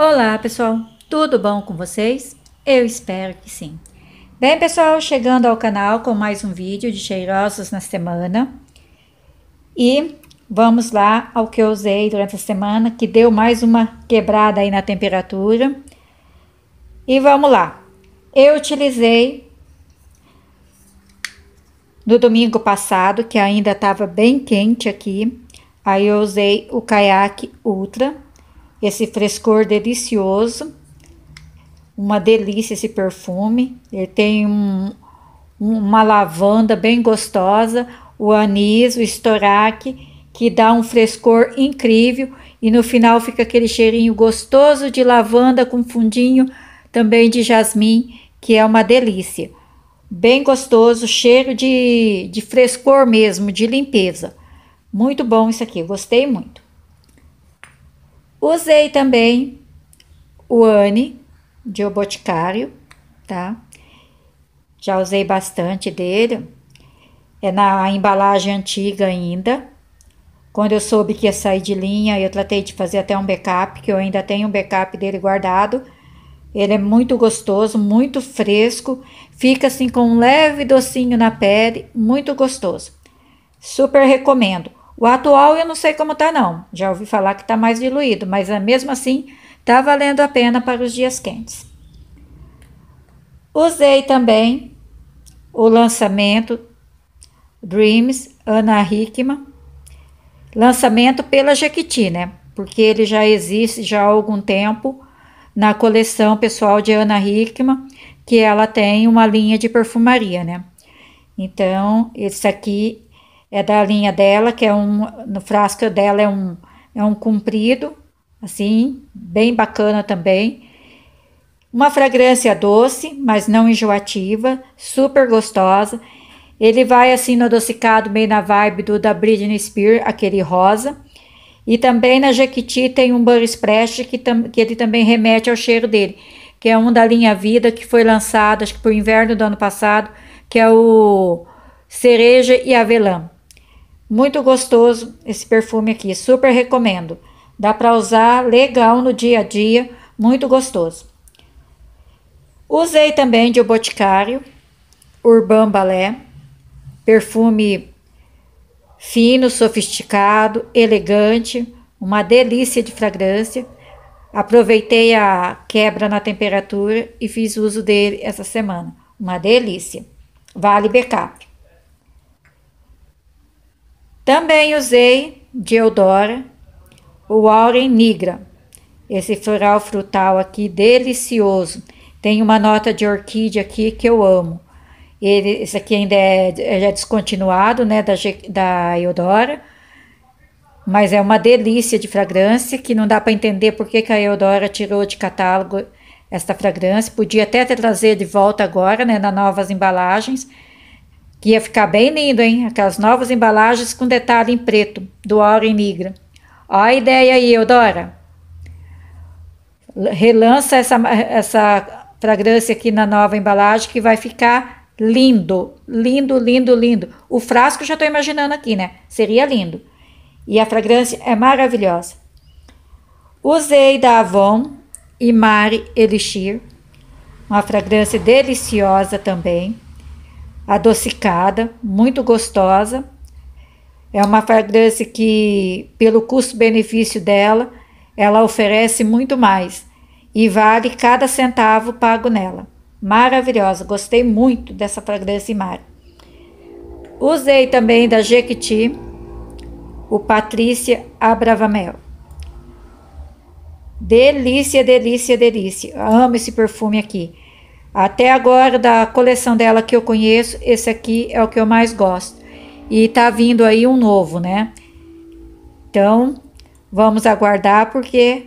Olá, pessoal. Tudo bom com vocês? Eu espero que sim. Bem, pessoal, chegando ao canal com mais um vídeo de cheirosos na semana. E vamos lá ao que eu usei durante a semana, que deu mais uma quebrada aí na temperatura. E vamos lá. Eu utilizei no domingo passado, que ainda estava bem quente aqui, aí eu usei o caiaque Ultra esse frescor delicioso, uma delícia esse perfume. Ele tem um, uma lavanda bem gostosa, o anis, o estoraque, que dá um frescor incrível e no final fica aquele cheirinho gostoso de lavanda com fundinho também de jasmim, que é uma delícia. Bem gostoso, cheiro de, de frescor mesmo, de limpeza. Muito bom isso aqui, gostei muito. Usei também o Anne de O Boticário, tá? Já usei bastante dele. É na embalagem antiga ainda. Quando eu soube que ia sair de linha, eu tratei de fazer até um backup, que eu ainda tenho um backup dele guardado. Ele é muito gostoso, muito fresco, fica assim com um leve docinho na pele, muito gostoso. Super recomendo. O atual eu não sei como tá não. Já ouvi falar que tá mais diluído, mas é, mesmo assim tá valendo a pena para os dias quentes. Usei também o lançamento Dreams Ana Hickman, lançamento pela Jequiti, né? Porque ele já existe já há algum tempo na coleção pessoal de Ana Hickman, que ela tem uma linha de perfumaria, né? Então, esse aqui é da linha dela, que é um. No frasco dela é um, é um comprido, assim, bem bacana também. Uma fragrância doce, mas não enjoativa, super gostosa. Ele vai assim no adocicado, meio na vibe do da Britney Spears, aquele rosa. E também na Jequiti tem um Bud Splash que, que ele também remete ao cheiro dele, que é um da linha Vida que foi lançado, acho que por inverno do ano passado, que é o cereja e avelã. Muito gostoso esse perfume aqui, super recomendo. Dá para usar legal no dia a dia, muito gostoso. Usei também de O Boticário, Urban Balé, perfume fino, sofisticado, elegante, uma delícia de fragrância. Aproveitei a quebra na temperatura e fiz uso dele essa semana. Uma delícia. Vale backup. Também usei Eudora, o Auren Nigra. Esse floral frutal aqui, delicioso. Tem uma nota de orquídea aqui que eu amo. Ele, esse aqui ainda é, é descontinuado, né, da, da Eudora. Mas é uma delícia de fragrância que não dá para entender por que, que a Eudora tirou de catálogo esta fragrância. Podia até trazer de volta agora, né, nas novas embalagens que ia ficar bem lindo, hein? Aquelas novas embalagens com detalhe em preto, do e Negra. Ó a ideia aí, Eudora. Relança essa, essa fragrância aqui na nova embalagem que vai ficar lindo, lindo, lindo, lindo. O frasco já estou imaginando aqui, né? Seria lindo. E a fragrância é maravilhosa. Usei da Avon e Imari Elixir, uma fragrância deliciosa também adocicada, muito gostosa. É uma fragrância que, pelo custo-benefício dela, ela oferece muito mais e vale cada centavo pago nela. Maravilhosa, gostei muito dessa fragrância Imari. Usei também da Jequiti o Patrícia Abravamel. Delícia, delícia, delícia. Amo esse perfume aqui. Até agora, da coleção dela que eu conheço, esse aqui é o que eu mais gosto. E tá vindo aí um novo, né? Então, vamos aguardar, porque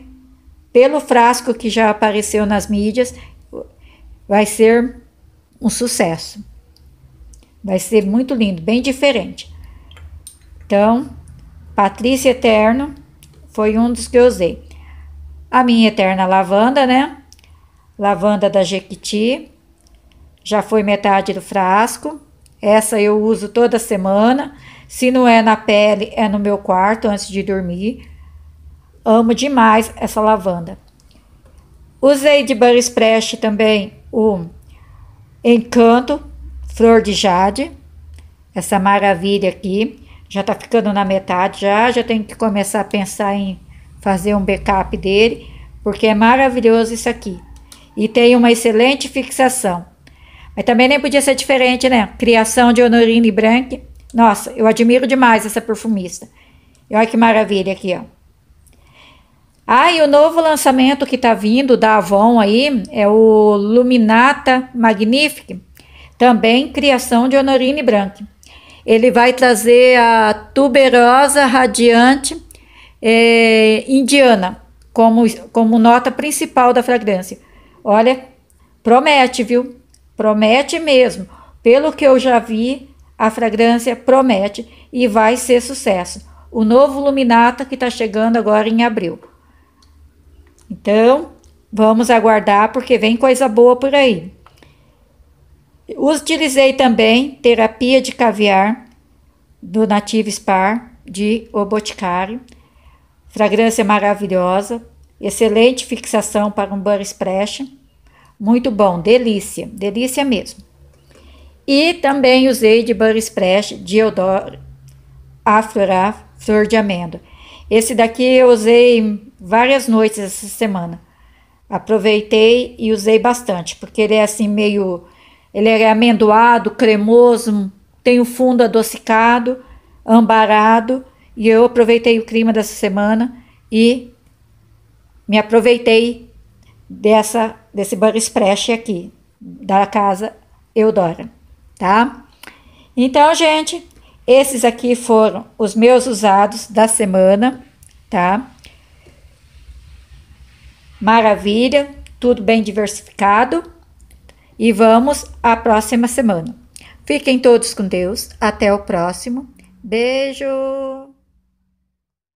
pelo frasco que já apareceu nas mídias, vai ser um sucesso. Vai ser muito lindo, bem diferente. Então, Patrícia Eterno foi um dos que eu usei. A minha Eterna Lavanda, né? lavanda da Jequiti. Já foi metade do frasco. Essa eu uso toda semana. Se não é na pele, é no meu quarto antes de dormir. Amo demais essa lavanda. Usei de Bury Splash também o Encanto Flor de Jade. Essa maravilha aqui. Já tá ficando na metade já. Já tenho que começar a pensar em fazer um backup dele. Porque é maravilhoso isso aqui e tem uma excelente fixação. Mas também nem podia ser diferente, né? Criação de Honorine Branc. Nossa, eu admiro demais essa perfumista. E olha que maravilha aqui, ó. Ah, e o novo lançamento que tá vindo da Avon aí é o Luminata Magnific, também criação de Honorine Branc. Ele vai trazer a tuberosa radiante eh, indiana como, como nota principal da fragrância. Olha, promete, viu? Promete mesmo. Pelo que eu já vi, a fragrância promete e vai ser sucesso. O novo Luminata que está chegando agora em abril. Então, vamos aguardar porque vem coisa boa por aí. Utilizei também terapia de caviar do Native Spar de O Boticário. Fragrância maravilhosa, Excelente fixação para um butter splash. Muito bom, delícia, delícia mesmo. E também usei de de splash a aflorar flor de amêndoa. Esse daqui eu usei várias noites essa semana. Aproveitei e usei bastante, porque ele é assim meio ele é amendoado, cremoso, tem o fundo adocicado, ambarado, e eu aproveitei o clima dessa semana e me aproveitei dessa desse bar splash aqui da casa Eudora, tá? Então, gente, esses aqui foram os meus usados da semana, tá? Maravilha, tudo bem diversificado. E vamos à próxima semana. Fiquem todos com Deus. Até o próximo. Beijo!